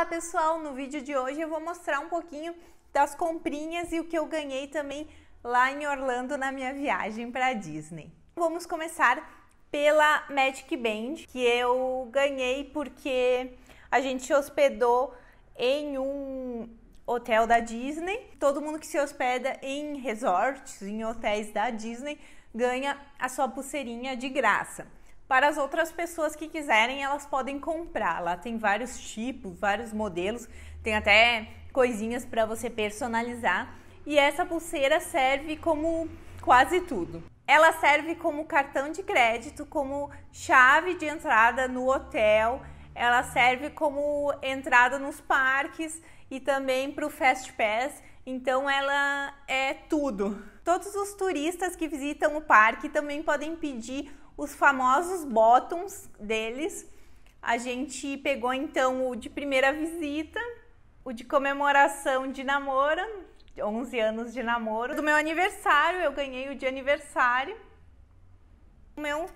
Olá pessoal, no vídeo de hoje eu vou mostrar um pouquinho das comprinhas e o que eu ganhei também lá em Orlando na minha viagem para Disney. Vamos começar pela Magic Band, que eu ganhei porque a gente hospedou em um hotel da Disney. Todo mundo que se hospeda em resorts, em hotéis da Disney, ganha a sua pulseirinha de graça. Para as outras pessoas que quiserem, elas podem comprar. Lá tem vários tipos, vários modelos, tem até coisinhas para você personalizar. E essa pulseira serve como quase tudo. Ela serve como cartão de crédito, como chave de entrada no hotel, ela serve como entrada nos parques e também para o Fast Pass. Então ela é tudo. Todos os turistas que visitam o parque também podem pedir os famosos bottoms deles. A gente pegou então o de primeira visita, o de comemoração de namoro, 11 anos de namoro. Do meu aniversário, eu ganhei o de aniversário. O meu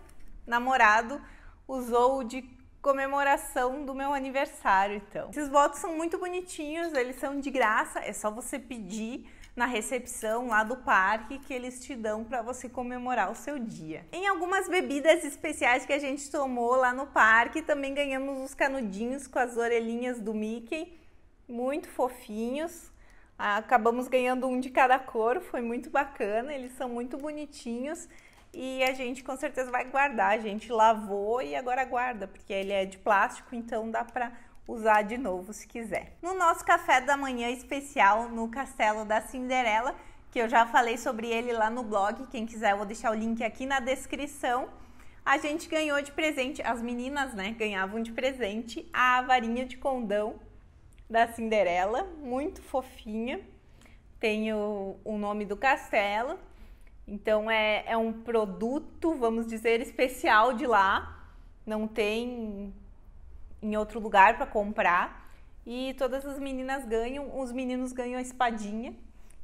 namorado usou o de comemoração do meu aniversário, então. Esses votos são muito bonitinhos, eles são de graça, é só você pedir na recepção lá do parque que eles te dão para você comemorar o seu dia. Em algumas bebidas especiais que a gente tomou lá no parque, também ganhamos os canudinhos com as orelhinhas do Mickey, muito fofinhos. Acabamos ganhando um de cada cor, foi muito bacana, eles são muito bonitinhos e a gente com certeza vai guardar. A gente lavou e agora guarda, porque ele é de plástico, então dá para usar de novo se quiser. No nosso café da manhã especial no Castelo da Cinderela, que eu já falei sobre ele lá no blog, quem quiser eu vou deixar o link aqui na descrição. A gente ganhou de presente, as meninas, né, ganhavam de presente a varinha de condão da Cinderela, muito fofinha. Tem o, o nome do castelo. Então é, é um produto, vamos dizer, especial de lá. Não tem em outro lugar para comprar. E todas as meninas ganham, os meninos ganham a espadinha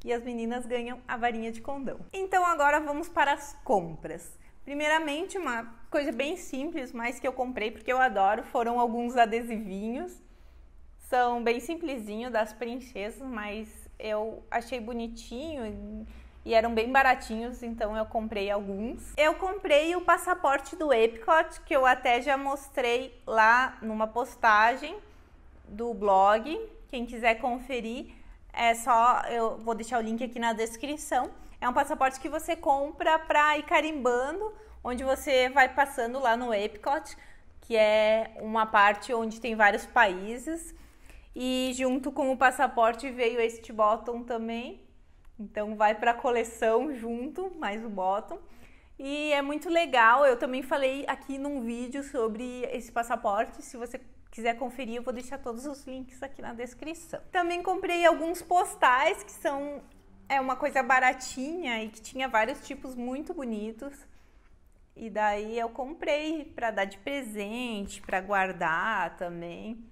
e as meninas ganham a varinha de condão. Então agora vamos para as compras. Primeiramente, uma coisa bem simples, mas que eu comprei porque eu adoro, foram alguns adesivinhos. São bem simplesinho das princesas, mas eu achei bonitinho e eram bem baratinhos, então eu comprei alguns. Eu comprei o passaporte do Epcot, que eu até já mostrei lá numa postagem do blog. Quem quiser conferir, é só eu vou deixar o link aqui na descrição. É um passaporte que você compra para ir carimbando, onde você vai passando lá no Epcot, que é uma parte onde tem vários países. E junto com o passaporte veio este botão também, então vai para a coleção junto, mais o bottom. E é muito legal, eu também falei aqui num vídeo sobre esse passaporte, se você quiser conferir, eu vou deixar todos os links aqui na descrição. Também comprei alguns postais que são é uma coisa baratinha e que tinha vários tipos muito bonitos. E daí eu comprei para dar de presente, para guardar também.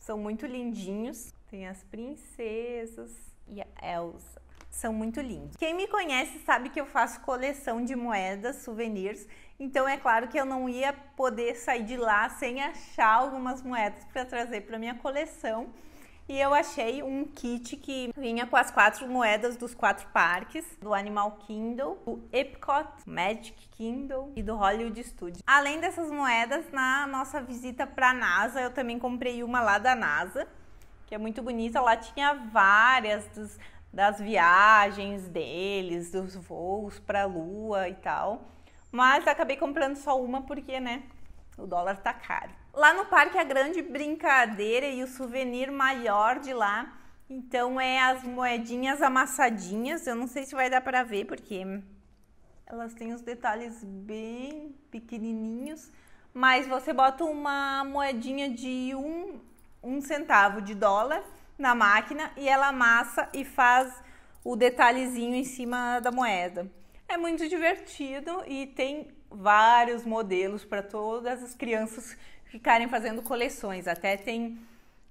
São muito lindinhos. Tem as princesas, e a é Elsa. São muito lindos. Quem me conhece sabe que eu faço coleção de moedas, souvenirs, então é claro que eu não ia poder sair de lá sem achar algumas moedas para trazer para minha coleção. E eu achei um kit que vinha com as quatro moedas dos quatro parques, do Animal Kingdom, do Epcot, Magic Kingdom e do Hollywood Studios. Além dessas moedas, na nossa visita para a NASA, eu também comprei uma lá da NASA que é muito bonita. Lá tinha várias dos, das viagens deles, dos voos para a Lua e tal. Mas acabei comprando só uma porque, né, o dólar tá caro. Lá no parque a grande brincadeira e o souvenir maior de lá, então é as moedinhas amassadinhas. Eu não sei se vai dar para ver porque elas têm os detalhes bem pequenininhos, mas você bota uma moedinha de um um centavo de dólar na máquina e ela amassa e faz o detalhezinho em cima da moeda. É muito divertido e tem vários modelos para todas as crianças ficarem fazendo coleções. Até tem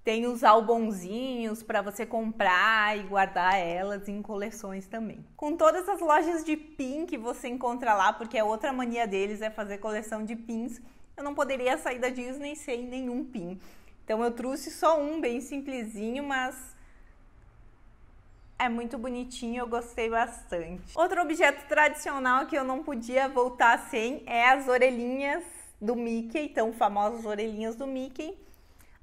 tem os albonzinhos para você comprar e guardar elas em coleções também. Com todas as lojas de pin que você encontra lá, porque é outra mania deles é fazer coleção de pins. Eu não poderia sair da Disney sem nenhum pin. Então eu trouxe só um bem simplesinho, mas é muito bonitinho, eu gostei bastante. Outro objeto tradicional que eu não podia voltar sem é as orelhinhas do Mickey, tão famosas orelhinhas do Mickey.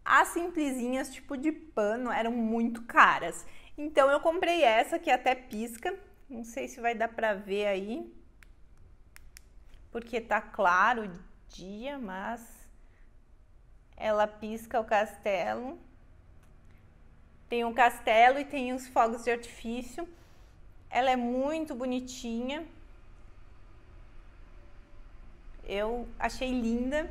As simplesinhas tipo de pano eram muito caras. Então eu comprei essa que até pisca. Não sei se vai dar pra ver aí. Porque tá claro o dia, mas ela pisca o castelo. Tem um castelo e tem uns fogos de artifício. Ela é muito bonitinha. Eu achei linda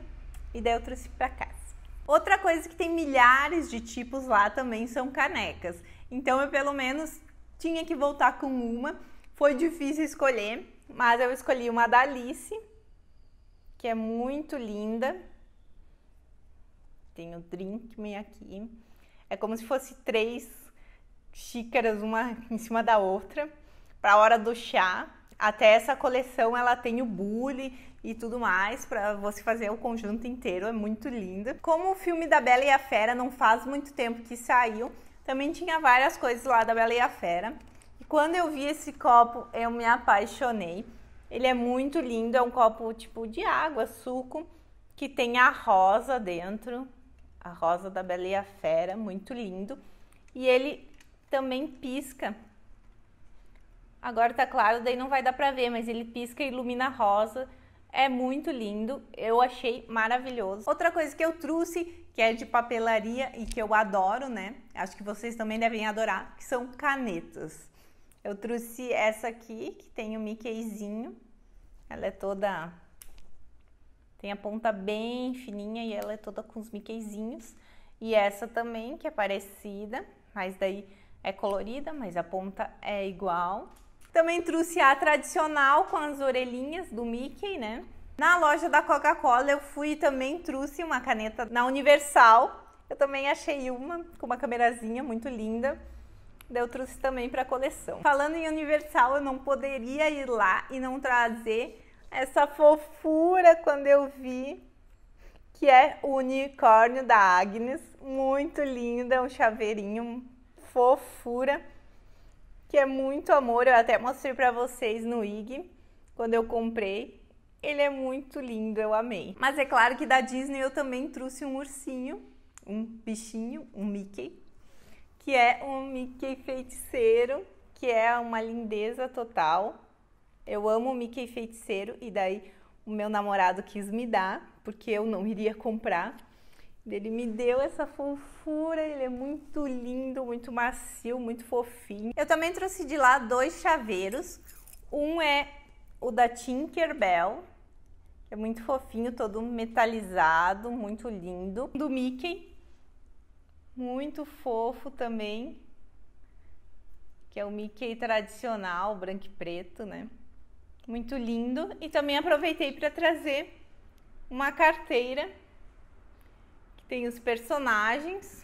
e daí eu trouxe para casa. Outra coisa que tem milhares de tipos lá também são canecas. Então eu pelo menos tinha que voltar com uma. Foi difícil escolher, mas eu escolhi uma da Alice, que é muito linda tem o Drink Me aqui. É como se fosse três xícaras, uma em cima da outra, para a hora do chá. Até essa coleção ela tem o bule e tudo mais para você fazer o conjunto inteiro, é muito linda. Como o filme da Bela e a Fera não faz muito tempo que saiu, também tinha várias coisas lá da Bela e a Fera. E quando eu vi esse copo, eu me apaixonei. Ele é muito lindo, é um copo tipo de água, suco, que tem a rosa dentro, a Rosa da Bela e a Fera, muito lindo. E ele também pisca. Agora tá claro, daí não vai dar pra ver, mas ele pisca e ilumina a rosa. É muito lindo, eu achei maravilhoso. Outra coisa que eu trouxe, que é de papelaria e que eu adoro, né? Acho que vocês também devem adorar, que são canetas. Eu trouxe essa aqui, que tem o um Mickeyzinho. Ela é toda tem a ponta bem fininha e ela é toda com os mickeyzinhos. E essa também, que é parecida, mas daí é colorida, mas a ponta é igual. Também trouxe a tradicional com as orelhinhas do Mickey, né? Na loja da Coca-Cola eu fui e também trouxe uma caneta na Universal. Eu também achei uma com uma camerazinha muito linda. Daí eu trouxe também para a coleção. Falando em Universal, eu não poderia ir lá e não trazer essa fofura quando eu vi, que é o unicórnio da Agnes, muito linda, um chaveirinho, fofura, que é muito amor. Eu até mostrei para vocês no IG quando eu comprei. Ele é muito lindo, eu amei. Mas é claro que da Disney eu também trouxe um ursinho, um bichinho, um Mickey, que é um Mickey feiticeiro, que é uma lindeza total. Eu amo o Mickey Feiticeiro e daí o meu namorado quis me dar, porque eu não iria comprar. Ele me deu essa fofura, ele é muito lindo, muito macio, muito fofinho. Eu também trouxe de lá dois chaveiros. Um é o da Tinkerbell, que é muito fofinho, todo metalizado, muito lindo. Do Mickey, muito fofo também, que é o Mickey tradicional, branco e preto, né? Muito lindo. E também aproveitei para trazer uma carteira que tem os personagens,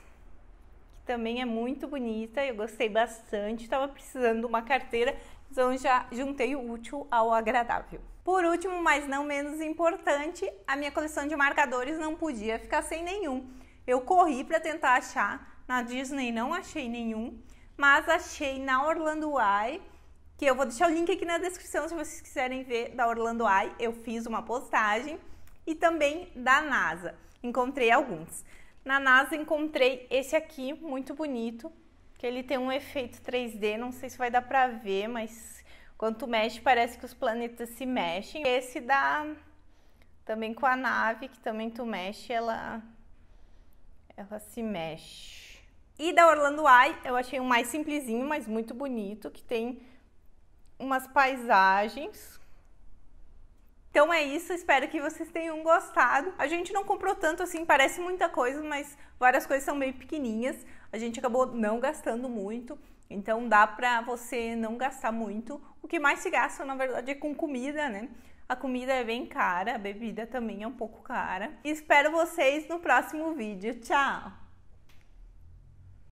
que também é muito bonita. Eu gostei bastante. Estava precisando de uma carteira, então já juntei o útil ao agradável. Por último, mas não menos importante, a minha coleção de marcadores não podia ficar sem nenhum. Eu corri para tentar achar na Disney, não achei nenhum, mas achei na Orlando Eye que eu vou deixar o link aqui na descrição se vocês quiserem ver da Orlando Eye. Eu fiz uma postagem e também da NASA. Encontrei alguns. Na NASA encontrei esse aqui, muito bonito, que ele tem um efeito 3D, não sei se vai dar para ver, mas quando mexe parece que os planetas se mexem. Esse da também com a nave, que também tu mexe, ela ela se mexe. E da Orlando Eye, eu achei um mais simplesinho, mas muito bonito, que tem umas paisagens. Então é isso, espero que vocês tenham gostado. A gente não comprou tanto assim, parece muita coisa, mas várias coisas são meio pequenininhas. A gente acabou não gastando muito, então dá para você não gastar muito. O que mais se gasta, na verdade, é com comida, né? A comida é bem cara, a bebida também é um pouco cara. espero vocês no próximo vídeo. Tchau!